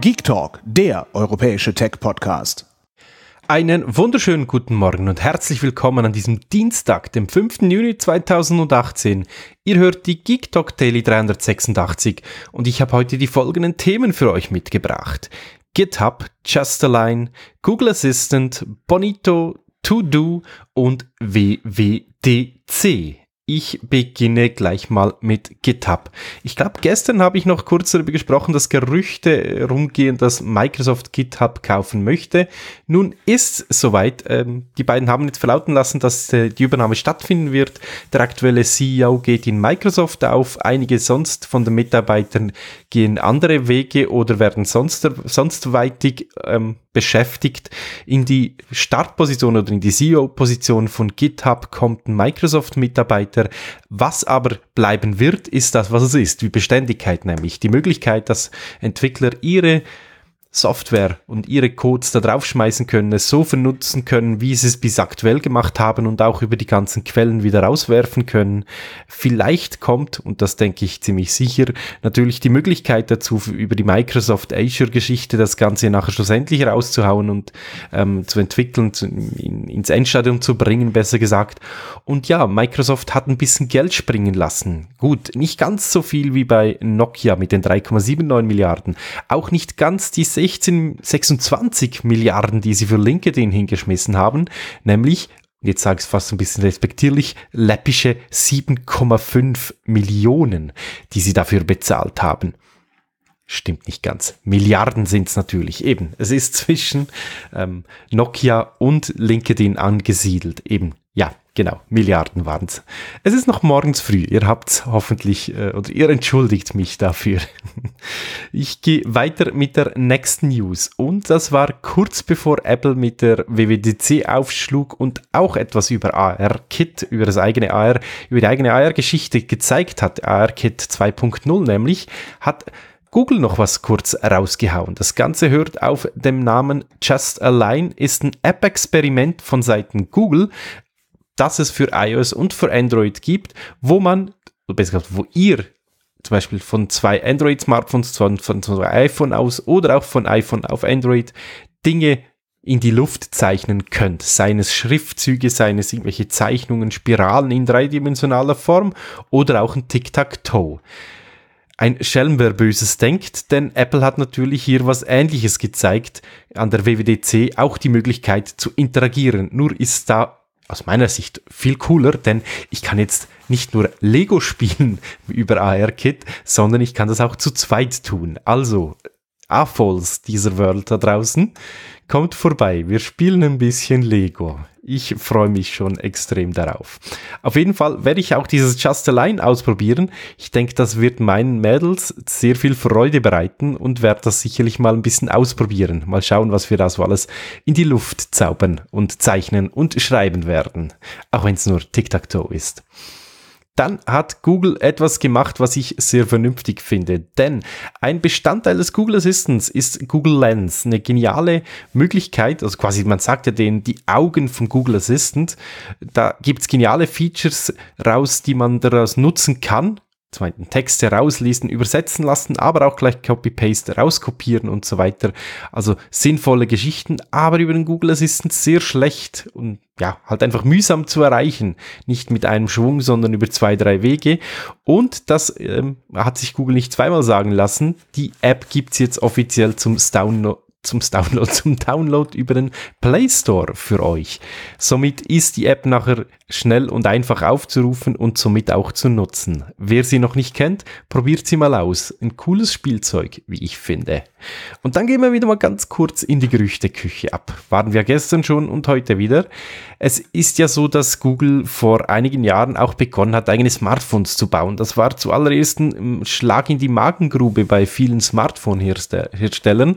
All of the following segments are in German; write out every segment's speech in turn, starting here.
Geek Talk, der europäische Tech-Podcast. Einen wunderschönen guten Morgen und herzlich willkommen an diesem Dienstag, dem 5. Juni 2018. Ihr hört die Geek Talk Daily 386 und ich habe heute die folgenden Themen für euch mitgebracht. GitHub, Just a Google Assistant, Bonito, To Do und WWDC. Ich beginne gleich mal mit GitHub. Ich glaube, gestern habe ich noch kurz darüber gesprochen, dass Gerüchte rumgehen, dass Microsoft GitHub kaufen möchte. Nun ist soweit. Ähm, die beiden haben jetzt verlauten lassen, dass äh, die Übernahme stattfinden wird. Der aktuelle CEO geht in Microsoft auf. Einige sonst von den Mitarbeitern gehen andere Wege oder werden sonst, sonstweitig ähm, beschäftigt. In die Startposition oder in die CEO-Position von GitHub kommt ein Microsoft-Mitarbeiter. Was aber bleiben wird, ist das, was es ist, wie Beständigkeit nämlich. Die Möglichkeit, dass Entwickler ihre Software und ihre Codes da draufschmeißen können, es so vernutzen können, wie sie es bis aktuell gemacht haben und auch über die ganzen Quellen wieder rauswerfen können. Vielleicht kommt, und das denke ich ziemlich sicher, natürlich die Möglichkeit dazu, über die Microsoft Azure-Geschichte das Ganze nachher schlussendlich rauszuhauen und ähm, zu entwickeln, zu, in, ins Endstadium zu bringen, besser gesagt. Und ja, Microsoft hat ein bisschen Geld springen lassen. Gut, nicht ganz so viel wie bei Nokia mit den 3,79 Milliarden. Auch nicht ganz die 16, 26 Milliarden, die sie für LinkedIn hingeschmissen haben, nämlich jetzt sage ich es fast ein bisschen respektierlich, läppische 7,5 Millionen, die sie dafür bezahlt haben. Stimmt nicht ganz. Milliarden sind es natürlich. Eben, es ist zwischen ähm, Nokia und LinkedIn angesiedelt. Eben, ja, Genau, Milliarden waren es. Es ist noch morgens früh. Ihr habt hoffentlich, äh, oder ihr entschuldigt mich dafür. Ich gehe weiter mit der nächsten News. Und das war kurz bevor Apple mit der WWDC aufschlug und auch etwas über AR-Kit, über das eigene AR, über die eigene AR-Geschichte gezeigt hat. AR-Kit 2.0 nämlich hat Google noch was kurz rausgehauen. Das Ganze hört auf dem Namen Just Align, ist ein App-Experiment von Seiten Google das es für iOS und für Android gibt, wo man, besser gesagt, wo ihr zum Beispiel von zwei Android-Smartphones, von, von, von iPhone aus oder auch von iPhone auf Android Dinge in die Luft zeichnen könnt. Seines Schriftzüge, seines irgendwelche Zeichnungen, Spiralen in dreidimensionaler Form oder auch ein Tic-Tac-Toe. Ein Schelm, wer Böses denkt, denn Apple hat natürlich hier was Ähnliches gezeigt, an der WWDC auch die Möglichkeit zu interagieren. Nur ist da aus meiner Sicht viel cooler, denn ich kann jetzt nicht nur Lego spielen über AR-Kit, sondern ich kann das auch zu zweit tun. Also, AFOLs dieser World da draußen, Kommt vorbei, wir spielen ein bisschen Lego. Ich freue mich schon extrem darauf. Auf jeden Fall werde ich auch dieses Just a Line ausprobieren. Ich denke, das wird meinen Mädels sehr viel Freude bereiten und werde das sicherlich mal ein bisschen ausprobieren. Mal schauen, was wir da so alles in die Luft zaubern und zeichnen und schreiben werden. Auch wenn es nur Tic-Tac-Toe ist. Dann hat Google etwas gemacht, was ich sehr vernünftig finde. Denn ein Bestandteil des Google Assistants ist Google Lens. Eine geniale Möglichkeit, also quasi, man sagt ja denen die Augen von Google Assistant. Da gibt's geniale Features raus, die man daraus nutzen kann zum einen Texte rauslesen, übersetzen lassen, aber auch gleich Copy-Paste rauskopieren und so weiter. Also sinnvolle Geschichten, aber über den Google Assistant sehr schlecht und ja, halt einfach mühsam zu erreichen. Nicht mit einem Schwung, sondern über zwei, drei Wege. Und das ähm, hat sich Google nicht zweimal sagen lassen. Die App gibt's jetzt offiziell zum Download zum Download, zum Download über den Play Store für euch. Somit ist die App nachher schnell und einfach aufzurufen und somit auch zu nutzen. Wer sie noch nicht kennt, probiert sie mal aus. Ein cooles Spielzeug, wie ich finde. Und dann gehen wir wieder mal ganz kurz in die Gerüchteküche ab. Waren wir gestern schon und heute wieder. Es ist ja so, dass Google vor einigen Jahren auch begonnen hat, eigene Smartphones zu bauen. Das war zuallererst ein Schlag in die Magengrube bei vielen Smartphone-Herstellern.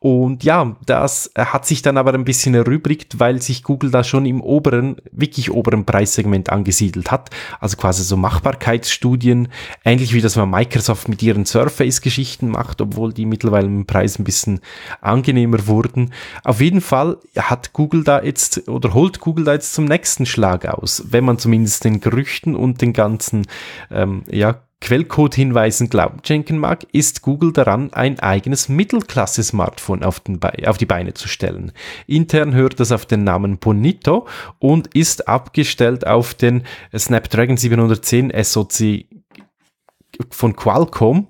Und ja, das äh, hat sich dann aber ein bisschen erübrigt, weil sich Google da schon im oberen, wirklich oberen Preissegment angesiedelt hat. Also quasi so Machbarkeitsstudien, ähnlich wie das man Microsoft mit ihren Surface-Geschichten macht, obwohl die mittlerweile im Preis ein bisschen angenehmer wurden. Auf jeden Fall hat Google da jetzt oder holt Google da jetzt zum nächsten Schlag aus, wenn man zumindest den Gerüchten und den ganzen ähm, ja, Quellcode-Hinweisen Glauben schenken mag, ist Google daran, ein eigenes Mittelklasse-Smartphone auf, auf, die Beine zu stellen. Intern hört das auf den Namen Bonito und ist abgestellt auf den Snapdragon 710 SoC von Qualcomm,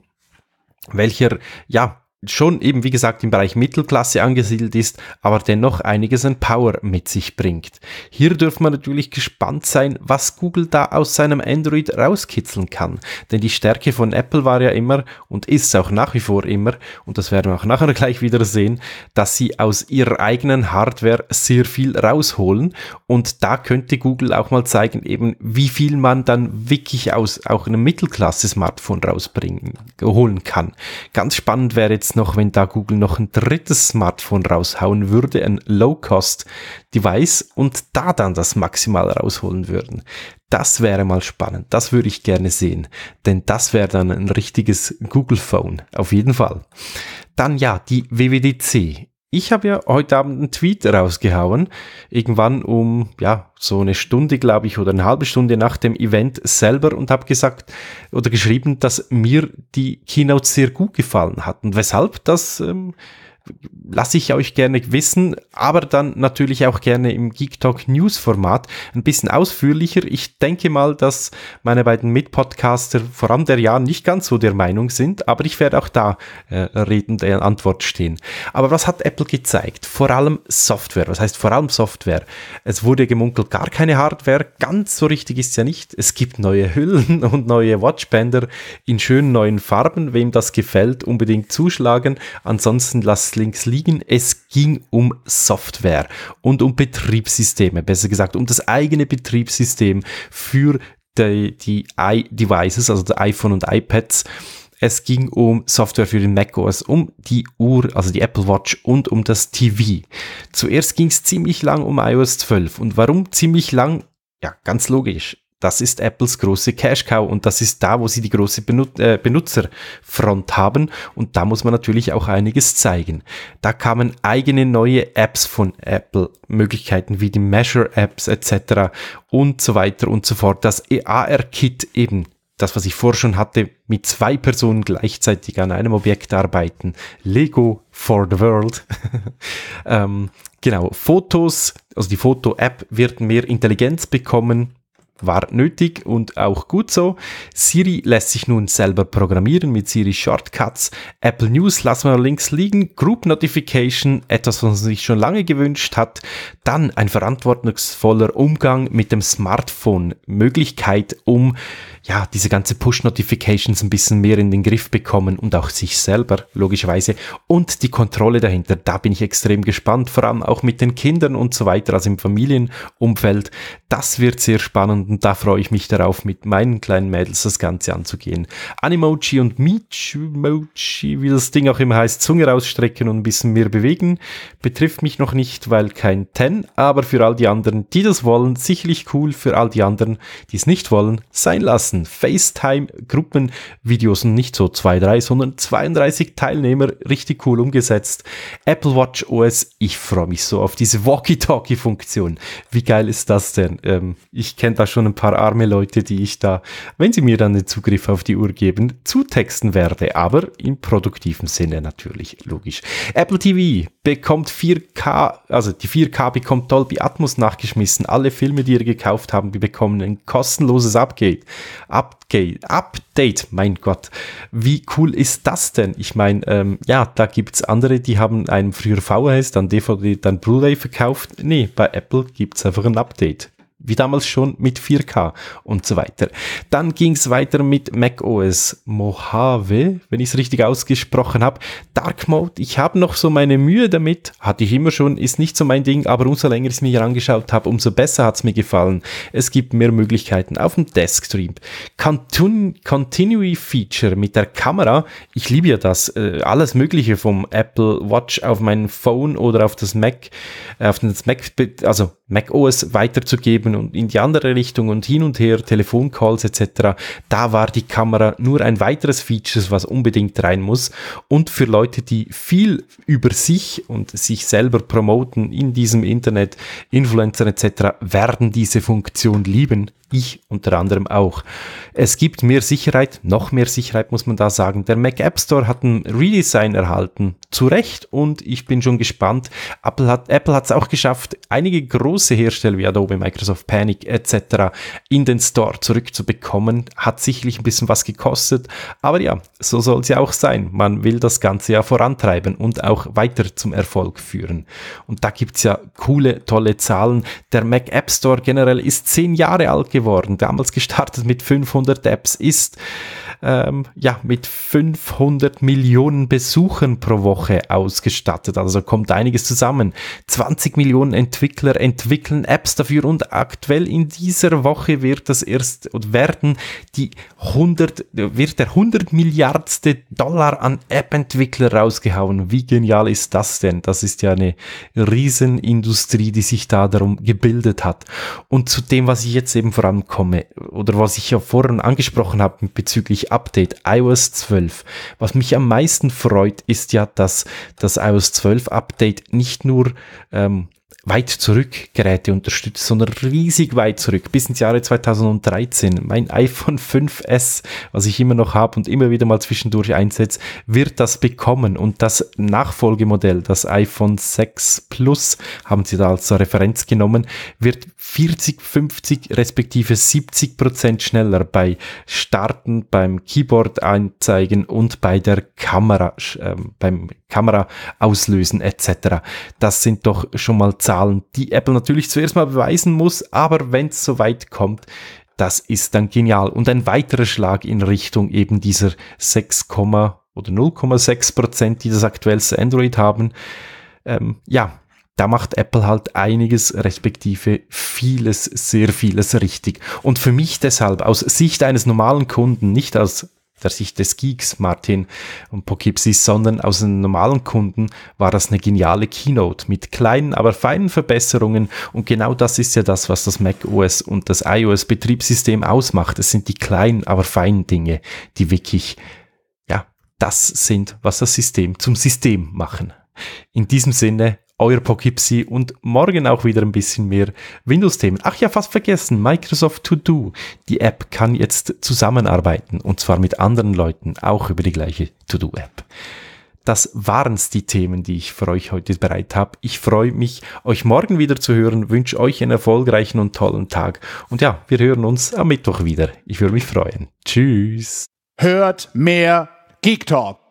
welcher ja schon eben, wie gesagt, im Bereich Mittelklasse angesiedelt ist, aber dennoch einiges an Power mit sich bringt. Hier dürfen wir natürlich gespannt sein, was Google da aus seinem Android rauskitzeln kann. Denn die Stärke von Apple war ja immer und ist auch nach wie vor immer, und das werden wir auch nachher gleich wieder sehen, dass sie aus ihrer eigenen Hardware sehr viel rausholen. Und da könnte Google auch mal zeigen, eben wie viel man dann wirklich aus auch einem Mittelklasse-Smartphone rausbringen, holen kann. Ganz spannend wäre jetzt jetzt noch, wenn da Google noch ein drittes Smartphone raushauen würde, ein Low-Cost-Device und da dann das maximal rausholen würden. Das wäre mal spannend. Das würde ich gerne sehen. Denn das wäre dann ein richtiges Google Phone. Auf jeden Fall. Dann ja, die WWDC ich habe ja heute Abend einen Tweet rausgehauen, irgendwann um ja so eine Stunde, glaube ich, oder eine halbe Stunde nach dem Event selber und habe gesagt oder geschrieben, dass mir die Keynote sehr gut gefallen hat und weshalb das ähm, lasse ich euch gerne wissen, aber dann natürlich auch gerne im Geek Talk News Format ein bisschen ausführlicher. Ich denke mal, dass meine beiden Mitpodcaster, vor allem der Jan, nicht ganz so der Meinung sind, aber ich werde auch da äh, redend äh, Antwort stehen. Aber was hat Apple gezeigt? Vor allem Software. Was heißt vor allem Software? Es wurde gemunkelt, gar keine Hardware. Ganz so richtig ist ja nicht. Es gibt neue Hüllen und neue Watchbänder in schönen neuen Farben. Wem das gefällt, unbedingt zuschlagen. Ansonsten lasst links liegen. Es ging um Software und um Betriebssysteme, besser gesagt um das eigene Betriebssystem für die, die Devices, also die iPhone und iPads. Es ging um Software für den macOS, um die Uhr, also die Apple Watch und um das TV. Zuerst ging es ziemlich lang um iOS 12. Und warum ziemlich lang? Ja, ganz logisch. Das ist Apples große Cash Cow und das ist da, wo sie die große Benut äh, Benutzerfront haben und da muss man natürlich auch einiges zeigen. Da kamen eigene neue Apps von Apple, Möglichkeiten wie die Measure Apps etc. und so weiter und so fort. Das AR Kit eben, das was ich vorher schon hatte, mit zwei Personen gleichzeitig an einem Objekt arbeiten. Lego for the World. ähm, genau, Fotos, also die Foto-App wird mehr Intelligenz bekommen war nötig und auch gut so. Siri lässt sich nun selber programmieren mit Siri Shortcuts. Apple News lassen wir links liegen. Group Notification, etwas, was man sich schon lange gewünscht hat. Dann ein verantwortungsvoller Umgang mit dem Smartphone. Möglichkeit, um ja, diese ganze Push-Notifications ein bisschen mehr in den Griff bekommen und auch sich selber, logischerweise. Und die Kontrolle dahinter, da bin ich extrem gespannt, vor allem auch mit den Kindern und so weiter, also im Familienumfeld. Das wird sehr spannend und da freue ich mich darauf, mit meinen kleinen Mädels das Ganze anzugehen. Animoji und Michimoji, wie das Ding auch immer heißt, Zunge rausstrecken und ein bisschen mehr bewegen, betrifft mich noch nicht, weil kein Ten, aber für all die anderen, die das wollen, sicherlich cool, für all die anderen, die es nicht wollen, sein lassen ganzen FaceTime-Gruppenvideos und nicht so zwei, drei, sondern 32 Teilnehmer. Richtig cool umgesetzt. Apple Watch OS. Ich freue mich so auf diese Walkie-Talkie-Funktion. Wie geil ist das denn? Ähm, ich kenne da schon ein paar arme Leute, die ich da, wenn sie mir dann den Zugriff auf die Uhr geben, zutexten werde. Aber im produktiven Sinne natürlich, logisch. Apple TV bekommt 4K, also die 4K bekommt Dolby Atmos nachgeschmissen. Alle Filme, die ihr gekauft habt, bekommen ein kostenloses Update. Update, Update, mein Gott. Wie cool ist das denn? Ich meine, ähm, ja, da gibt es andere, die haben einen früher VHS, dann DVD, dann Blu-ray verkauft. Nee, bei Apple gibt es einfach ein Update wie damals schon mit 4K und so weiter. Dann ging es weiter mit macOS Mojave, wenn ich es richtig ausgesprochen habe. Dark Mode, ich habe noch so meine Mühe damit, hatte ich immer schon, ist nicht so mein Ding, aber umso länger ich es mir angeschaut habe, umso besser hat es mir gefallen. Es gibt mehr Möglichkeiten auf dem Desktop. Continu Continuity Feature mit der Kamera, ich liebe ja das, äh, alles Mögliche vom Apple Watch auf mein Phone oder auf das Mac, äh, auf das Mac, also macOS weiterzugeben und in die andere Richtung und hin und her, Telefoncalls etc. Da war die Kamera nur ein weiteres Feature, was unbedingt rein muss. Und für Leute, die viel über sich und sich selber promoten in diesem Internet, Influencer etc., werden diese Funktion lieben. Ich unter anderem auch. Es gibt mehr Sicherheit, noch mehr Sicherheit muss man da sagen. Der Mac App Store hat ein Redesign erhalten. Zu Recht. Und ich bin schon gespannt. Apple hat es auch geschafft, einige große große Hersteller wie Adobe, Microsoft Panic etc. in den Store zurückzubekommen, hat sicherlich ein bisschen was gekostet. Aber ja, so soll es ja auch sein. Man will das Ganze ja vorantreiben und auch weiter zum Erfolg führen. Und da gibt es ja coole, tolle Zahlen. Der Mac App Store generell ist zehn Jahre alt geworden, damals gestartet mit 500 Apps, ist ähm, ja, mit 500 Millionen Besuchern pro Woche ausgestattet. Also kommt einiges zusammen. 20 Millionen Entwickler entwickeln Apps dafür und aktuell in dieser Woche wird das erst und werden die 100, wird der 100 Milliardste Dollar an App-Entwickler rausgehauen. Wie genial ist das denn? Das ist ja eine Riesenindustrie, die sich da darum gebildet hat. Und zu dem, was ich jetzt eben vorankomme oder was ich ja vorhin angesprochen habe bezüglich Update, iOS 12. Was mich am meisten freut, ist ja, dass das iOS 12 Update nicht nur ähm, weit zurück Geräte unterstützt, sondern riesig weit zurück, bis ins Jahre 2013. Mein iPhone 5S, was ich immer noch habe und immer wieder mal zwischendurch einsetze, wird das bekommen. Und das Nachfolgemodell, das iPhone 6 Plus, haben sie da als Referenz genommen, wird 40, 50 respektive 70 Prozent schneller bei Starten, beim Keyboard einzeigen und bei der Kamera, äh, beim Kamera auslösen etc. Das sind doch schon mal Zahlen Zahlen, die Apple natürlich zuerst mal beweisen muss, aber wenn es soweit kommt, das ist dann genial. Und ein weiterer Schlag in Richtung eben dieser 6, oder 0,6 Prozent, die das aktuellste Android haben. Ähm, ja, da macht Apple halt einiges, respektive vieles, sehr vieles richtig. Und für mich deshalb, aus Sicht eines normalen Kunden, nicht als der Sicht des Geeks Martin und Poughkeepsis, sondern aus einem normalen Kunden war das eine geniale Keynote mit kleinen, aber feinen Verbesserungen und genau das ist ja das, was das Mac OS und das iOS Betriebssystem ausmacht. Es sind die kleinen, aber feinen Dinge, die wirklich, ja, das sind, was das System zum System machen. In diesem Sinne, euer Pokipsi und morgen auch wieder ein bisschen mehr Windows-Themen. Ach ja, fast vergessen, Microsoft To Do. Die App kann jetzt zusammenarbeiten und zwar mit anderen Leuten, auch über die gleiche To Do-App. Das waren es die Themen, die ich für euch heute bereit habe. Ich freue mich, euch morgen wieder zu hören, wünsche euch einen erfolgreichen und tollen Tag. Und ja, wir hören uns am Mittwoch wieder. Ich würde mich freuen. Tschüss. Hört mehr Geek Talk.